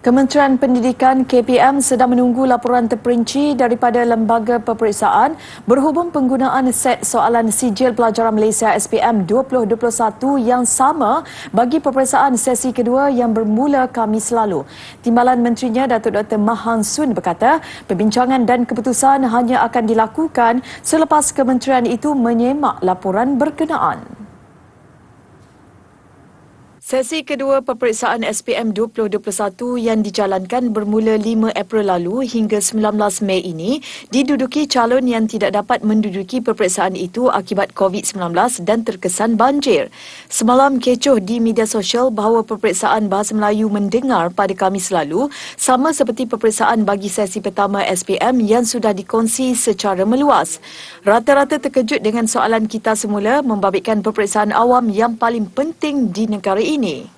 Kementerian Pendidikan KPM sedang menunggu laporan terperinci daripada lembaga peperiksaan berhubung penggunaan set soalan sijil pelajaran Malaysia SPM 2021 yang sama bagi peperiksaan sesi kedua yang bermula kami selalu. Timbalan Menterinya Datuk Dr. Mahan Sun berkata, perbincangan dan keputusan hanya akan dilakukan selepas kementerian itu menyemak laporan berkenaan. Sesi kedua peperiksaan SPM 2021 yang dijalankan bermula 5 April lalu hingga 19 Mei ini diduduki calon yang tidak dapat menduduki peperiksaan itu akibat COVID-19 dan terkesan banjir. Semalam kecoh di media sosial bahawa peperiksaan Bahasa Melayu mendengar pada Khamis lalu sama seperti peperiksaan bagi sesi pertama SPM yang sudah dikongsi secara meluas. Rata-rata terkejut dengan soalan kita semula membabitkan peperiksaan awam yang paling penting di negara ini ini